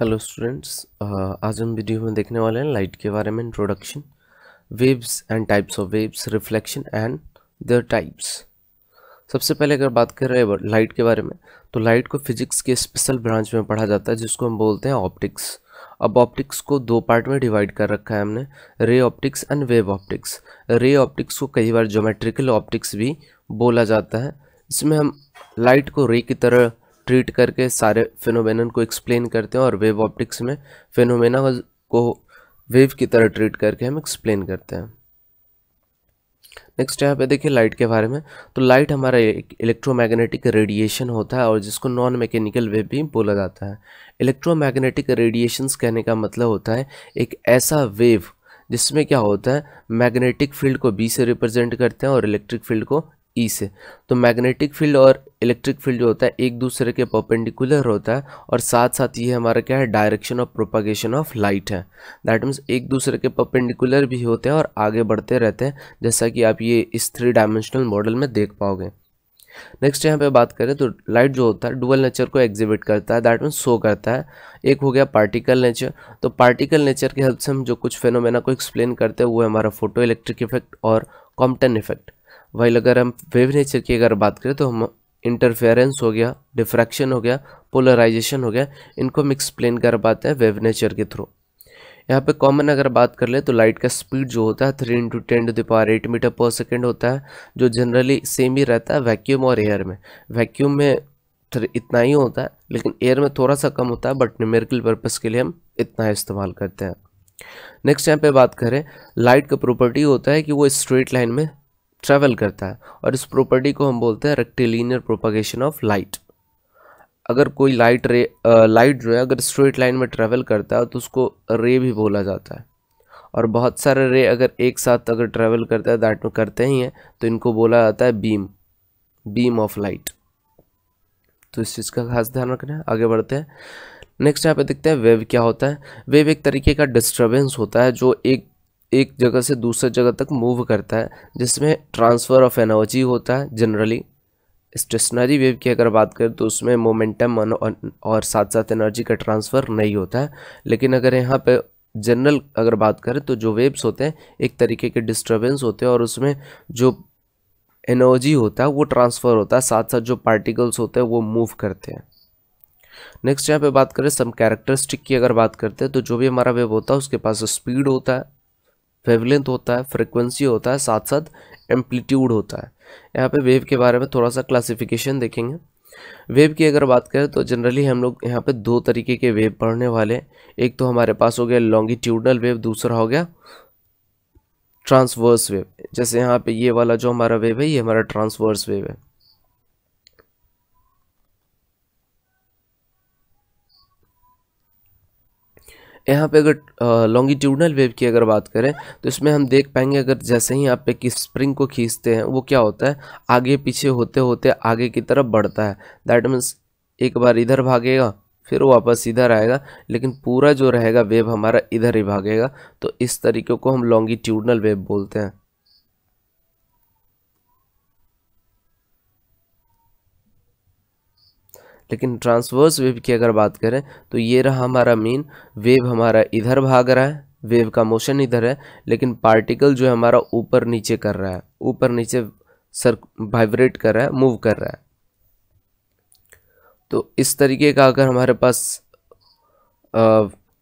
hello students uh, आज हम video में देखने वाले हैं लाइट के बारे में introduction waves and types of waves reflection and their types सबसे पहले अगर बात कर रहे हैं लाइट के बारे में तो लाइट को फिजिक्स के स्पेशल ब्रांच में पढ़ा जाता है जिसको हम बोलते हैं ऑप्टिक्स अब ऑप्टिक्स को दो पार्ट में डिवाइड कर रखा है हमने ray optics and wave optics ray optics को कई बार जोमेट्रिकल ऑप्टिक्स भी बोला जाता है इसमें हम लाइट को रे की तरह ट्रीट करके सारे फिनोमेन को एक्सप्लेन करते हैं और वेव ऑप्टिक्स में फिनोमेना को वेव की तरह ट्रीट करके हम एक्सप्लेन करते हैं नेक्स्ट यहाँ पे देखिए लाइट के बारे में तो लाइट हमारा एक इलेक्ट्रोमैग्नेटिक रेडिएशन होता है और जिसको नॉन मैकेनिकल वेव भी बोला जाता है इलेक्ट्रोमैग्नेटिक रेडिएशंस कहने का मतलब होता है एक ऐसा वेव जिसमें क्या होता है मैग्नेटिक फील्ड को बी से रिप्रेजेंट करते हैं और इलेक्ट्रिक फील्ड को ई e से तो मैग्नेटिक फील्ड और इलेक्ट्रिक फील्ड जो होता है एक दूसरे के परपेंडिकुलर होता है और साथ साथ ये हमारा क्या है direction of propagation of light है दैट मीन्स एक दूसरे के परपेंडिकुलर भी होते हैं और आगे बढ़ते रहते हैं जैसा कि आप ये इस थ्री डायमेंशनल मॉडल में देख पाओगे नेक्स्ट यहाँ पे बात करें तो लाइट जो होता है डुअल नेचर को एग्जिबिट करता है दैट मीन शो करता है एक हो गया पार्टिकल नेचर तो पार्टिकल नेचर के हेल्प से हम जो कुछ फेनोमेना को एक्सप्लेन करते हैं वो है हमारा फोटो इलेक्ट्रिक इफेक्ट और कॉम्पटन इफेक्ट वाइल अगर हम वेव नेचर की अगर बात करें तो हम इंटरफेरेंस हो गया डिफ्रैक्शन हो गया पोलराइजेशन हो गया इनको हम एक्सप्लेन कर पाते हैं वेव नेचर के थ्रू यहाँ पे कॉमन अगर बात कर ले तो लाइट का स्पीड जो होता है three into ten to the power eight metre per second होता है जो जनरली सेम ही रहता है वैक्यूम और एयर में वैक्यूम में इतना ही होता है लेकिन एयर में थोड़ा सा कम होता है बट न्यूमेरिकल पर्पज़ के लिए हम इतना इस्तेमाल करते हैं नेक्स्ट यहाँ पे बात करें लाइट का प्रॉपर्टी होता है कि वो स्ट्रेट लाइन में ट्रैवल करता है और इस प्रॉपर्टी को हम बोलते हैं रेक्टिलीनियर प्रोपागेशन ऑफ लाइट अगर कोई लाइट रे लाइट जो है अगर स्ट्रेट लाइन में ट्रैवल करता है तो उसको रे भी बोला जाता है और बहुत सारे रे अगर एक साथ अगर ट्रैवल करता है दैट में करते ही हैं तो इनको बोला जाता है बीम बीम ऑफ लाइट तो इस चीज़ का खास ध्यान रखना है आगे बढ़ते हैं नेक्स्ट यहाँ पे देखते हैं वेव क्या होता है वेव एक तरीके का डिस्टर्बेंस होता है जो एक एक जगह से दूसरे जगह तक मूव करता है जिसमें ट्रांसफ़र ऑफ एनर्जी होता है जनरली स्टेशनरी वेव की अगर बात करें तो उसमें मोमेंटम और साथ साथ एनर्जी का ट्रांसफ़र नहीं होता है लेकिन अगर यहाँ पे जनरल अगर बात करें तो जो वेव्स होते हैं एक तरीके के डिस्टर्बेंस होते हैं और उसमें जो एनर्जी होता है वो ट्रांसफ़र होता है साथ साथ जो पार्टिकल्स होते हैं वो मूव करते हैं नेक्स्ट यहाँ पे बात करें सम कैरेक्टरिस्टिक की अगर बात करते हैं तो जो भी हमारा वेव होता है उसके पास स्पीड होता है वेवलेंथ होता है फ्रिक्वेंसी होता है साथ साथ एम्पलीट्यूड होता है यहाँ पे वेव के बारे में थोड़ा सा क्लासिफिकेशन देखेंगे वेव की अगर बात करें तो जनरली हम लोग यहाँ पे दो तरीके के वेव पढ़ने वाले हैं एक तो हमारे पास हो गया लॉन्गिट्यूडनल वेव दूसरा हो गया ट्रांसवर्स वेव जैसे यहाँ पे ये वाला जो हमारा वेव है ये हमारा ट्रांसवर्स वेव है यहाँ पे अगर लॉन्गिट्यूडनल वेव की अगर बात करें तो इसमें हम देख पाएंगे अगर जैसे ही आप पे किस स्प्रिंग को खींचते हैं वो क्या होता है आगे पीछे होते होते आगे की तरफ बढ़ता है दैट मीन्स एक बार इधर भागेगा फिर वापस इधर आएगा लेकिन पूरा जो रहेगा वेव हमारा इधर ही भागेगा तो इस तरीके को हम लॉन्गिट्यूडनल वेव बोलते हैं लेकिन ट्रांसवर्स वेव की अगर बात करें तो ये रहा हमारा मेन वेव हमारा इधर भाग रहा है वेव का मोशन इधर है लेकिन पार्टिकल जो है हमारा ऊपर नीचे कर रहा है ऊपर नीचे सर वाइब्रेट कर रहा है मूव कर रहा है तो इस तरीके का अगर हमारे पास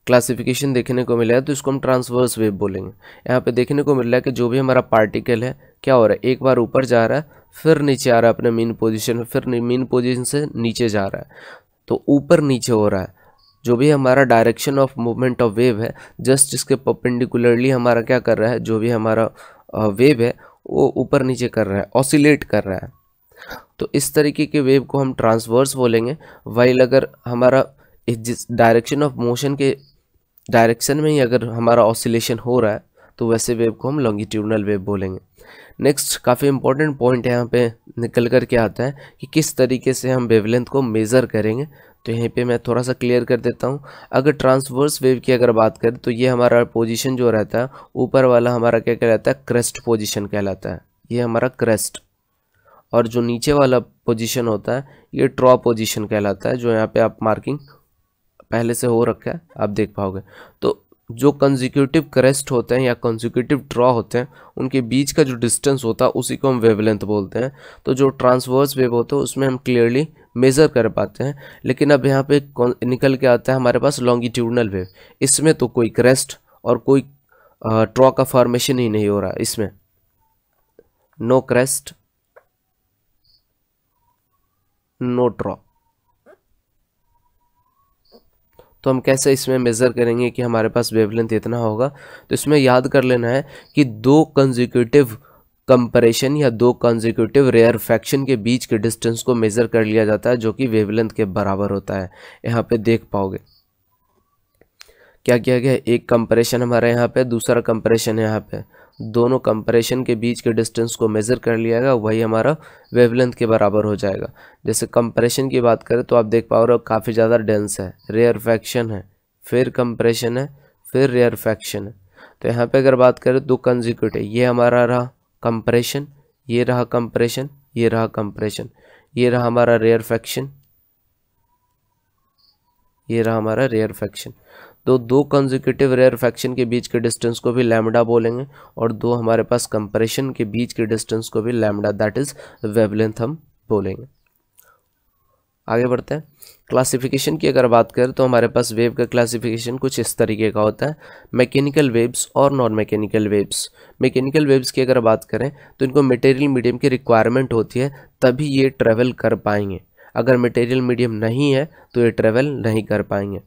क्लासिफिकेशन देखने को मिला है तो इसको हम ट्रांसवर्स वेव बोलेंगे यहाँ पे देखने को मिल रहा है कि जो भी हमारा पार्टिकल है क्या हो रहा है एक बार ऊपर जा रहा है फिर नीचे आ रहा है अपने मीन पोजीशन में फिर मीन पोजीशन से नीचे जा रहा है तो ऊपर नीचे हो रहा है जो भी हमारा direction of movement of wave है जस्ट इसके पपेंडिकुलरली हमारा क्या कर रहा है जो भी हमारा वेव है वो ऊपर नीचे कर रहा है ऑसिलेट कर रहा है तो इस तरीके के वेव को हम ट्रांसवर्स बोलेंगे वाइल अगर हमारा जिस डायरेक्शन ऑफ मोशन के डायरेक्शन में ही अगर हमारा ऑसिलेशन हो रहा है तो वैसे वेव को हम लॉन्गिट्यूडनल वेव बोलेंगे नेक्स्ट काफ़ी इंपॉर्टेंट पॉइंट यहाँ पे निकल कर के आता है कि किस तरीके से हम वेवलेंथ को मेज़र करेंगे तो यहीं पे मैं थोड़ा सा क्लियर कर देता हूँ अगर ट्रांसवर्स वेव की अगर बात करें तो ये हमारा पोजिशन जो रहता है ऊपर वाला हमारा क्या कहलाता है क्रेस्ट पोजिशन कहलाता है ये हमारा क्रेस्ट और जो नीचे वाला पोजिशन होता है ये ट्रॉ पोजिशन कहलाता है जो यहाँ पर आप मार्किंग पहले से हो रखा है आप देख पाओगे तो जो कंजिक्यूटिव क्रेस्ट होते हैं या कंजिक्यूटिव ड्रॉ होते हैं उनके बीच का जो डिस्टेंस होता है उसी को हम वेवलेंथ बोलते हैं तो जो ट्रांसवर्स वेव होते हैं उसमें हम क्लियरली मेज़र कर पाते हैं लेकिन अब यहाँ पे निकल के आता है हमारे पास लॉन्गिट्यूडनल वेव इसमें तो कोई क्रेस्ट और कोई ड्रॉ का फॉर्मेशन ही नहीं हो रहा इसमें नो क्रेस्ट नो ड्रॉ तो हम कैसे इसमें मेज़र करेंगे कि हमारे पास वेवलेंथ इतना होगा तो इसमें याद कर लेना है कि दो कंजिक्यूटिव कंपरेशन या दो कंजिक्यूटिव रेयर फैक्शन के बीच के डिस्टेंस को मेज़र कर लिया जाता है जो कि वेवलेंथ के बराबर होता है यहाँ पे देख पाओगे क्या किया गया एक कंपरेशन हमारे यहाँ पे दूसरा कंपरेशन यहाँ पे दोनों कंप्रेशन के बीच के डिस्टेंस को मेज़र कर लिया गया वही हमारा वेवलेंथ के बराबर हो जाएगा जैसे कंप्रेशन की बात करें तो आप देख पा रहे हो काफ़ी ज़्यादा डेंस है रेयर फैक्शन है फिर कंप्रेशन है फिर रेयर फैक्शन है तो यहाँ पे अगर बात करें तो कंजिक्यूटिव ये हमारा रहा कंप्रेशन ये रहा कंप्रेशन ये रहा कंप्रेशन ये रहा हमारा रेयर फैक्शन ये रहा हमारा रेयर फैक्शन तो दो कंजिक्यूटिव रेयर फैक्शन के बीच के डिस्टेंस को भी लैमडा बोलेंगे और दो हमारे पास कंप्रेशन के बीच के डिस्टेंस को भी लैमडा दैट इज़ वेवलेंथ हम बोलेंगे आगे बढ़ते हैं क्लासिफिकेशन की अगर बात करें तो हमारे पास वेव का क्लासिफिकेशन कुछ इस तरीके का होता है मैकेनिकल वेव्स और non mechanical waves mechanical waves की अगर बात करें तो इनको मटेरियल मीडियम की रिक्वायरमेंट होती है तभी ये ट्रैवल कर पाएंगे अगर मटेरियल मीडियम नहीं है तो ये ट्रैवल नहीं कर पाएंगे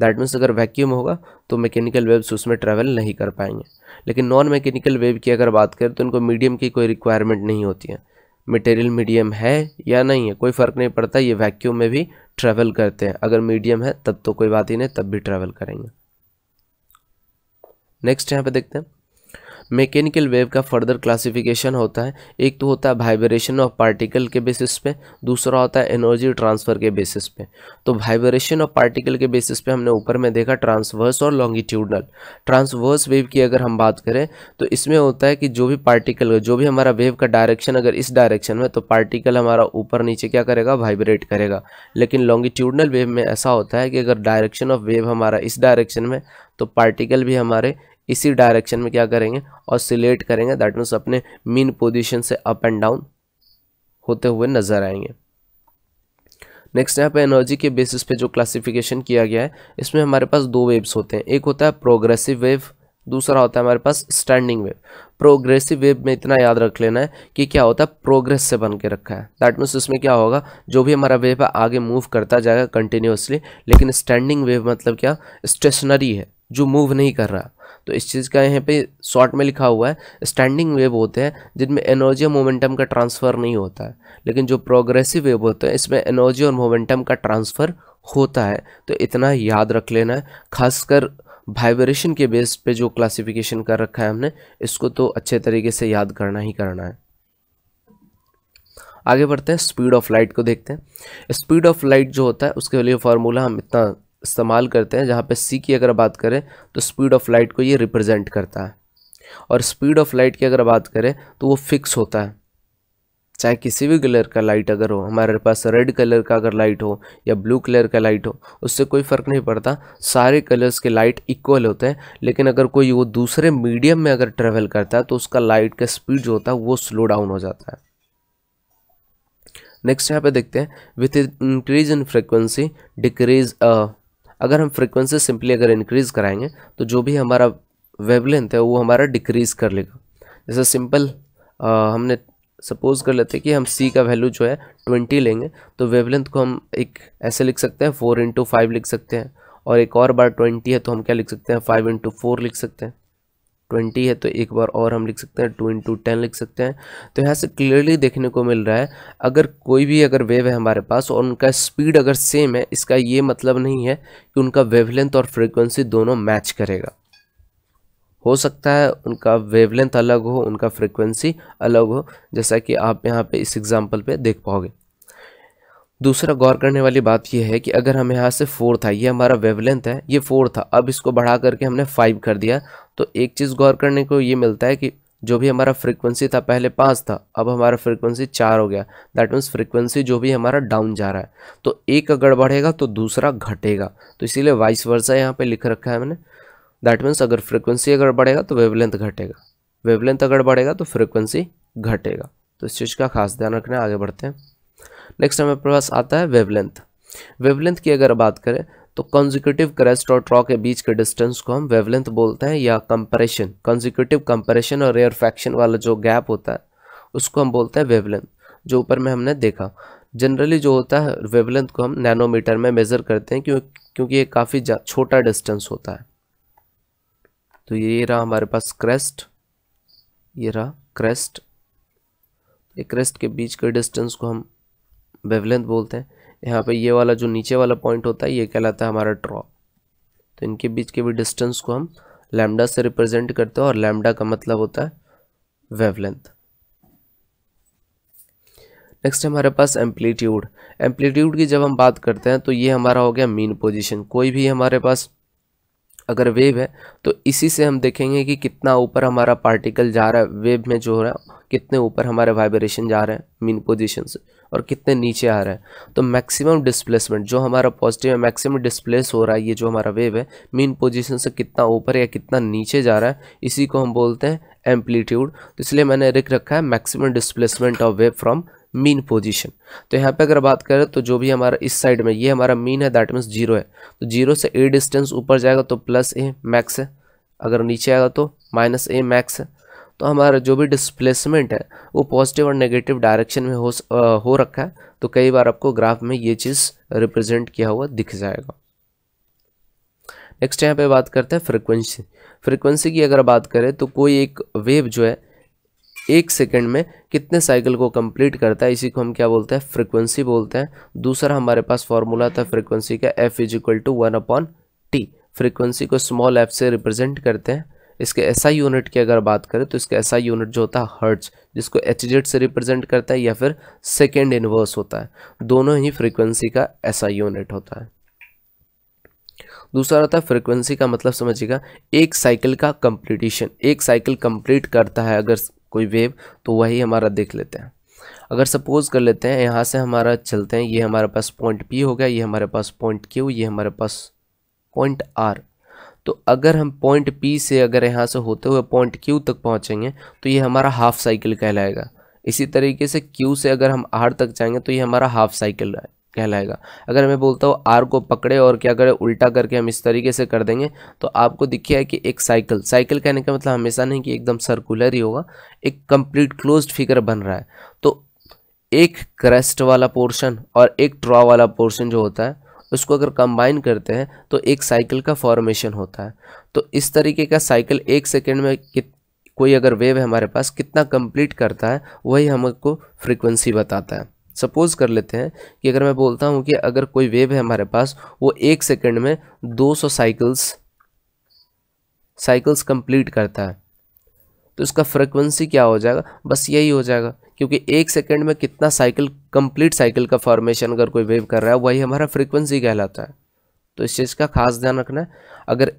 दैट मीन्स अगर वैक्यूम होगा तो मैकेनिकल वेव्स उसमें ट्रैवल नहीं कर पाएंगे लेकिन नॉन मैकेनिकल वेव की अगर बात करें तो इनको मीडियम की कोई रिक्वायरमेंट नहीं होती है मटेरियल मीडियम है या नहीं है कोई फ़र्क नहीं पड़ता ये वैक्यूम में भी ट्रैवल करते हैं अगर मीडियम है तब तो कोई बात ही नहीं तब भी ट्रैवल करेंगे नेक्स्ट यहाँ पे देखते हैं मैकेनिकल वेव का फर्दर क्लासिफिकेशन होता है एक तो होता है वाइब्रेशन ऑफ पार्टिकल के बेसिस पे दूसरा होता है एनर्जी ट्रांसफ़र के बेसिस पे तो वाइब्रेशन ऑफ पार्टिकल के बेसिस पे हमने ऊपर में देखा ट्रांसवर्स और लॉन्गिट्यूडनल ट्रांसवर्स वेव की अगर हम बात करें तो इसमें होता है कि जो भी पार्टिकल जो भी हमारा वेव का डायरेक्शन अगर इस डायरेक्शन में तो पार्टिकल हमारा ऊपर नीचे क्या करेगा वाइब्रेट करेगा लेकिन लॉन्गिट्यूडनल वेव में ऐसा होता है कि अगर डायरेक्शन ऑफ वेव हमारा इस डायरेक्शन में तो पार्टिकल भी हमारे इसी डायरेक्शन में क्या करेंगे ऑसिलेट करेंगे दैट मीन्स अपने मीन पोजिशन से अप एंड डाउन होते हुए नजर आएंगे नेक्स्ट यहाँ पे एनर्जी के बेसिस पे जो क्लासिफिकेशन किया गया है इसमें हमारे पास दो वेव्स होते हैं एक होता है प्रोग्रेसिव वेव दूसरा होता है हमारे पास स्टैंडिंग वेव प्रोग्रेसिव वेव में इतना याद रख लेना है कि क्या होता है प्रोग्रेस से बन के रखा है दैट मीन्स इसमें क्या होगा जो भी हमारा वेव है आगे मूव करता जाएगा कंटिन्यूसली लेकिन स्टैंडिंग वेव मतलब क्या स्टेशनरी है जो मूव नहीं कर रहा तो इस चीज़ का यहाँ पे शॉर्ट में लिखा हुआ है स्टैंडिंग वेव होते हैं जिनमें एनर्जी और मोमेंटम का ट्रांसफ़र नहीं होता है लेकिन जो प्रोग्रेसिव वेव होते हैं इसमें एनर्जी और मोमेंटम का ट्रांसफ़र होता है तो इतना याद रख लेना है खासकर वाइब्रेशन के बेस पे जो क्लासिफिकेशन कर रखा है हमने इसको तो अच्छे तरीके से याद करना ही करना है आगे बढ़ते हैं स्पीड ऑफ लाइट को देखते हैं स्पीड ऑफ लाइट जो होता है उसके लिए फार्मूला हम इतना इस्तेमाल करते हैं जहाँ पे सी की अगर बात करें तो स्पीड ऑफ लाइट को ये रिप्रेजेंट करता है और स्पीड ऑफ लाइट की अगर बात करें तो वो फिक्स होता है चाहे किसी भी कलर का लाइट अगर हो हमारे पास रेड कलर का अगर लाइट हो या ब्लू कलर का लाइट हो उससे कोई फ़र्क नहीं पड़ता सारे कलर्स के लाइट इक्वल होते हैं लेकिन अगर कोई वो दूसरे मीडियम में अगर ट्रेवल करता है तो उसका लाइट का स्पीड जो होता है वो स्लो डाउन हो जाता है नेक्स्ट यहाँ पे देखते हैं with increase in frequency decrease अगर हम फ्रिक्वेंसी सिंपली अगर इंक्रीज़ कराएंगे तो जो भी हमारा वेवलेंथ है वो हमारा डिक्रीज़ कर लेगा जैसे सिंपल हमने सपोज़ कर लेते हैं कि हम सी का वैल्यू जो है ट्वेंटी लेंगे तो वेवलेंथ को हम एक ऐसे लिख सकते हैं फोर इंटू फाइव लिख सकते हैं और एक और बार ट्वेंटी है तो हम क्या लिख सकते हैं फाइव इंटू फोर लिख सकते हैं ट्वेंटी है तो एक बार और हम लिख सकते हैं टू इंटू टेन लिख सकते हैं तो यहाँ से क्लियरली देखने को मिल रहा है अगर कोई भी अगर वेव है हमारे पास और उनका स्पीड अगर सेम है इसका ये मतलब नहीं है कि उनका वेवलेंथ और फ्रिक्वेंसी दोनों मैच करेगा हो सकता है उनका वेवलेंथ अलग हो उनका फ्रिक्वेंसी अलग हो जैसा कि आप यहाँ पे इस एग्जांपल पे देख पाओगे दूसरा गौर करने वाली बात यह है कि अगर हमें यहाँ से फोर था ये हमारा वेवलेंथ है ये फोर था अब इसको बढ़ा करके हमने फाइव कर दिया तो एक चीज़ गौर करने को ये मिलता है कि जो भी हमारा फ्रीक्वेंसी था पहले पाँच था अब हमारा फ्रीक्वेंसी चार हो गया दैट मीन्स फ्रीक्वेंसी जो भी हमारा डाउन जा रहा है तो एक अगर बढ़ेगा तो दूसरा घटेगा तो इसीलिए वाइस वर्षा यहाँ पे लिख रखा है मैंने दैट मीन्स अगर फ्रीक्वेंसी अगर बढ़ेगा तो वेवलेंथ घटेगा वेवलेंथ अगर बढ़ेगा तो फ्रिक्वेंसी घटेगा तो इस चीज़ का खास ध्यान रखना आगे बढ़ते हैं नेक्स्ट हमारे पास आता है वेवलेंथ वेवलेंथ की अगर बात करें तो कॉन्जिक्यूटिव क्रेस्ट और ट्रॉ के बीच के डिस्टेंस को हम वेवलेंथ बोलते हैं या कंपरेशन कॉन्जिक्यूटिव कंपरेशन और रेयर फ्रैक्शन वाला जो गैप होता है उसको हम बोलते हैं वेवलेंथ जो ऊपर में हमने देखा जनरली जो होता है वेवलेंथ को हम नैनोमीटर में मेज़र करते हैं क्यों क्योंकि ये काफ़ी छोटा डिस्टेंस होता है तो ये रहा हमारे पास क्रेस्ट ये रहा क्रेस्ट ये क्रेस्ट के बीच के डिस्टेंस को हम वेवलेंथ बोलते हैं यहाँ पे ये वाला जो नीचे वाला पॉइंट होता है ये कहलाता है हमारा ड्रॉ तो इनके बीच के भी डिस्टेंस को हम लैमडा से रिप्रेजेंट करते हैं और लैमडा का मतलब होता है वेवलेंथ नेक्स्ट हमारे पास एम्पलीट्यूड एम्पलीट्यूड की जब हम बात करते हैं तो ये हमारा हो गया मीन पोजीशन कोई भी हमारे पास अगर वेव है तो इसी से हम देखेंगे कि कितना ऊपर हमारा पार्टिकल जा रहा है वेव में जो हो रहा है कितने ऊपर हमारे वाइब्रेशन जा रहे हैं मीन पोजिशन से और कितने नीचे आ रहे हैं तो मैक्सिमम डिस्प्लेसमेंट जो हमारा पॉजिटिव है मैक्सिमम डिस्प्लेस हो रहा है ये जो हमारा वेव है मीन पोजिशन से कितना ऊपर या कितना नीचे जा रहा है इसी को हम बोलते हैं एम्पलीट्यूड तो इसलिए मैंने रिक रखा है maximum displacement of wave from mean position तो यहाँ पे अगर बात करें तो जो भी हमारा इस साइड में ये हमारा मीन है दैट मीन्स जीरो है तो जीरो से ए डिस्टेंस ऊपर जाएगा तो प्लस ए मैक्स है अगर नीचे आएगा तो माइनस ए मैक्स है तो हमारा जो भी डिस्प्लेसमेंट है वो पॉजिटिव और नेगेटिव डायरेक्शन में हो हो रखा है तो कई बार आपको ग्राफ में ये चीज़ रिप्रेजेंट किया हुआ दिख जाएगा नेक्स्ट यहाँ पे बात करते हैं फ्रिक्वेंसी फ्रिक्वेंसी की अगर बात करें तो कोई एक वेव जो है एक सेकंड में कितने साइकिल को कंप्लीट करता है इसी को हम क्या बोलते हैं फ्रीक्वेंसी बोलते हैं दूसरा हमारे पास फॉर्मूला था फ्रीक्वेंसी का F is equal to one upon T frequency को स्मॉल एफ से रिप्रेजेंट करते हैं इसके ऐसा यूनिट की अगर बात करें तो इसका ऐसा यूनिट जो होता है हर्ट्स जिसको एच से रिप्रेजेंट करता है या फिर सेकेंड इनवर्स होता है दोनों ही फ्रीक्वेंसी का ऐसा यूनिट होता है दूसरा होता है फ्रीक्वेंसी का मतलब समझिएगा एक साइकिल का कंप्लीटिशन एक साइकिल कंप्लीट करता है अगर कोई वेव तो वही हमारा देख लेते हैं अगर सपोज़ कर लेते हैं यहाँ से हमारा चलते हैं ये हमारे पास पॉइंट पी हो गया ये हमारे पास पॉइंट क्यू ये हमारे पास पॉइंट आर तो अगर हम पॉइंट पी से अगर यहाँ से होते हुए पॉइंट क्यू तक पहुँचेंगे तो ये हमारा हाफ साइकिल कहलाएगा इसी तरीके से क्यू से अगर हम आर तक जाएंगे तो ये हमारा हाफ साइकिल कहलाएगा अगर मैं बोलता हूँ आर को पकड़े और क्या करें उल्टा करके हम इस तरीके से कर देंगे तो आपको दिखे है कि एक साइकिल साइकिल कहने का मतलब हमेशा नहीं कि एकदम सर्कुलर ही होगा एक कंप्लीट क्लोज फिगर बन रहा है तो एक क्रेस्ट वाला पोर्शन और एक ट्रॉ वाला पोर्शन जो होता है उसको अगर कंबाइन करते हैं तो एक साइकिल का फॉर्मेशन होता है तो इस तरीके का साइकिल एक सेकेंड में कित कोई अगर वेव है हमारे पास कितना कंप्लीट करता है वही हमको फ्रीक्वेंसी बताता है सपोज़ कर लेते हैं कि अगर मैं बोलता हूँ कि अगर कोई वेव है हमारे पास वो एक सेकंड में 200 साइकिल्स साइकिल्स कंप्लीट करता है तो इसका फ्रिक्वेंसी क्या हो जाएगा बस यही हो जाएगा क्योंकि एक सेकंड में कितना साइकिल कंप्लीट साइकिल का फॉर्मेशन अगर कोई वेव कर रहा है वही हमारा फ्रिक्वेंसी कहलाता है तो इस चीज़ का खास ध्यान रखना है अगर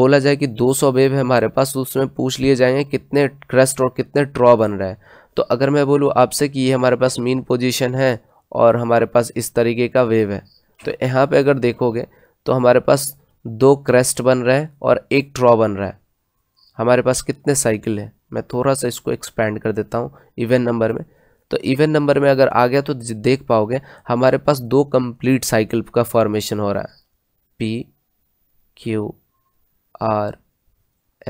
बोला जाए कि 200 वेव है हमारे पास तो उसमें पूछ लिए जाएंगे कितने क्रेस्ट और कितने ट्रॉ बन रहे हैं तो अगर मैं बोलूँ आपसे कि ये हमारे पास मीन पोजिशन है और हमारे पास इस तरीके का वेव है तो यहाँ पर अगर देखोगे तो हमारे पास दो क्रेस्ट बन रहे हैं और एक ट्रॉ बन रहा है हमारे पास कितने साइकिल हैं मैं थोड़ा सा इसको एक्सपेंड कर देता हूँ इवन नंबर में तो इवन नंबर में अगर आ गया तो देख पाओगे हमारे पास दो कंप्लीट साइकिल का फॉर्मेशन हो रहा है P Q R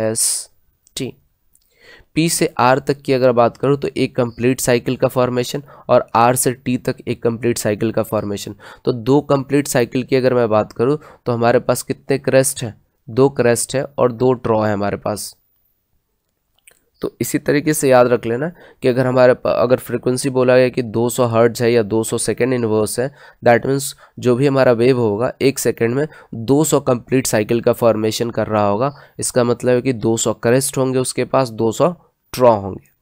S P से R तक की अगर बात करूँ तो एक कंप्लीट साइकिल का फॉर्मेशन और R से T तक एक कंप्लीट साइकिल का फॉर्मेशन तो दो कंप्लीट साइकिल की अगर मैं बात करूँ तो हमारे पास कितने क्रेस्ट हैं दो क्रेस्ट है और दो ट्रॉ है हमारे पास तो इसी तरीके से याद रख लेना कि अगर हमारे अगर फ्रीक्वेंसी बोला गया कि 200 सौ हर्ट्स है या 200 सौ सेकेंड इनवर्स है दैट मीन्स जो भी हमारा वेव होगा एक सेकेंड में 200 सौ कंप्लीट साइकिल का फॉर्मेशन कर रहा होगा इसका मतलब है कि 200 सौ करेस्ट होंगे उसके पास 200 सौ ट्रॉ होंगे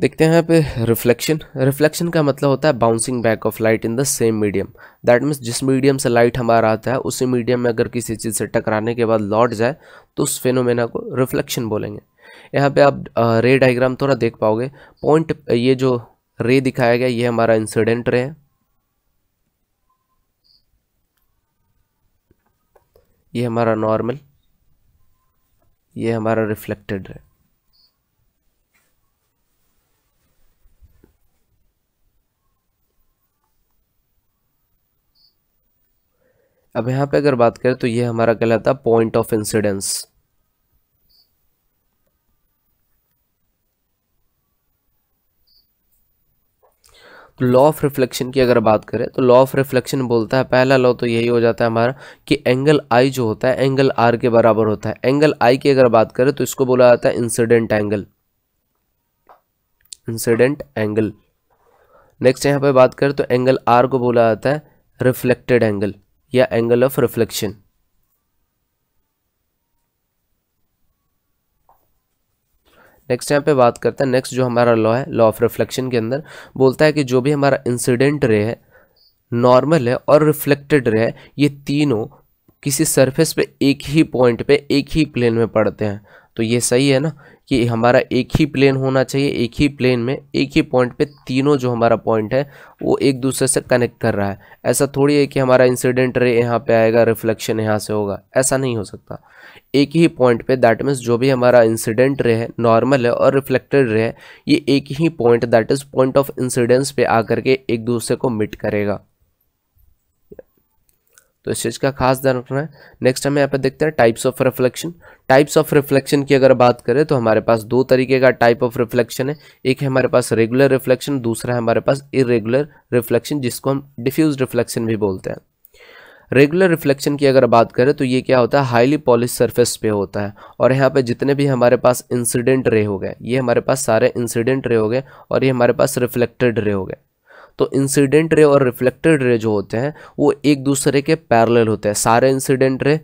देखते हैं यहाँ पे रिफ्लेक्शन रिफ्लेक्शन का मतलब होता है bouncing back of light in the same medium that means जिस मीडियम से लाइट हमारा आता है उसी मीडियम में अगर किसी चीज़ से टकराने के बाद लौट जाए तो उस फेनोमेना को रिफ्लेक्शन बोलेंगे यहाँ पे आप रे डायग्राम थोड़ा देख पाओगे पॉइंट ये जो रे दिखाया गया ये हमारा इंसिडेंट रे है ये हमारा नॉर्मल ये हमारा रिफ्लेक्टेड रे अब यहाँ पे अगर बात करें तो ये हमारा कहलाता है पॉइंट ऑफ इंसिडेंस तो लॉ ऑफ रिफ्लेक्शन की अगर बात करें तो लॉ ऑफ रिफ्लेक्शन बोलता है पहला लॉ तो यही हो जाता है हमारा कि एंगल आई जो होता है एंगल आर के बराबर होता है एंगल आई की अगर बात करें तो इसको बोला जाता है incident angle incident angle next यहां पे बात करें तो एंगल आर को बोला जाता है रिफ्लेक्टेड एंगल या एंगल ऑफ रिफ्लेक्शन नेक्स्ट यहाँ पे बात करते हैं नेक्स्ट जो हमारा लॉ है लॉ ऑफ रिफ्लेक्शन के अंदर बोलता है कि जो भी हमारा इंसिडेंट रे है नॉर्मल है और रिफ्लेक्टेड रे है ये तीनों किसी सरफेस पे एक ही पॉइंट पे एक ही प्लेन में पड़ते हैं तो ये सही है ना कि हमारा एक ही प्लेन होना चाहिए एक ही प्लेन में एक ही पॉइंट पे तीनों जो हमारा पॉइंट है वो एक दूसरे से कनेक्ट कर रहा है ऐसा थोड़ी है कि हमारा इंसिडेंट रे यहाँ पे आएगा रिफ्लेक्शन यहाँ से होगा ऐसा नहीं हो सकता एक ही पॉइंट पे दैट मीन्स जो भी हमारा इंसिडेंट रे है नॉर्मल है और रिफ्लेक्टेड रे है ये एक ही point that is point of incidence पे आकर के एक दूसरे को मिट करेगा तो इस चीज़ का खास ध्यान रखना है नेक्स्ट हमें यहाँ पे देखते हैं types of reflection types of reflection की अगर बात करें तो हमारे पास दो तरीके का टाइप ऑफ रिफ्लेक्शन है एक है हमारे पास रेगुलर रिफ्लेक्शन दूसरा है हमारे पास इरेगुलर रिफ्लेक्शन जिसको हम डिफ्यूज रिफ्लेक्शन भी बोलते हैं रेगुलर रिफ्लेक्शन की अगर बात करें तो ये क्या होता है हाईली पॉलिश सरफेस पे होता है और यहाँ पे जितने भी हमारे पास इंसिडेंट रे हो गए ये हमारे पास सारे इंसिडेंट रे हो गए और ये हमारे पास रिफ्लेक्टेड रे हो गए तो इंसिडेंट रे और रिफ्लेक्टेड रे जो होते हैं वो एक दूसरे के पैरेलल होते हैं सारे इंसिडेंट रे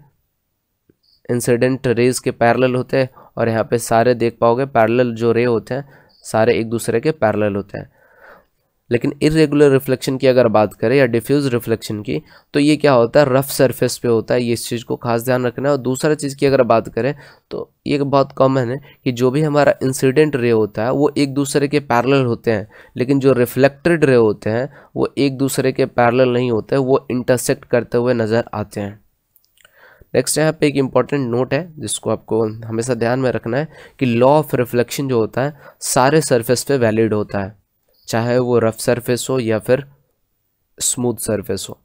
इंसिडेंट रेज के पैरेलल होते हैं और यहाँ पे सारे देख पाओगे पैरेलल जो रे होते हैं सारे एक दूसरे के पैरेलल होते हैं लेकिन इरेगुलर रिफ्लेक्शन की अगर बात करें या डिफ्यूज़ रिफ्लेक्शन की तो ये क्या होता है रफ सरफेस पे होता है ये इस चीज़ को खास ध्यान रखना है और दूसरा चीज़ की अगर बात करें तो ये बहुत कॉमन है कि जो भी हमारा इंसिडेंट रे होता है वो एक दूसरे के पैरल होते हैं लेकिन जो रिफ्लेक्टेड रे होते हैं वो एक दूसरे के पैरल नहीं होते वो इंटरसेक्ट करते हुए नज़र आते हैं नेक्स्ट यहाँ पे एक इम्पॉर्टेंट नोट है जिसको आपको हमेशा ध्यान में रखना है कि लॉ ऑफ रिफ्लेक्शन जो होता है सारे सरफेस पे वैलिड होता है चाहे वो रफ़ सरफेस हो या फिर स्मूथ सरफेस हो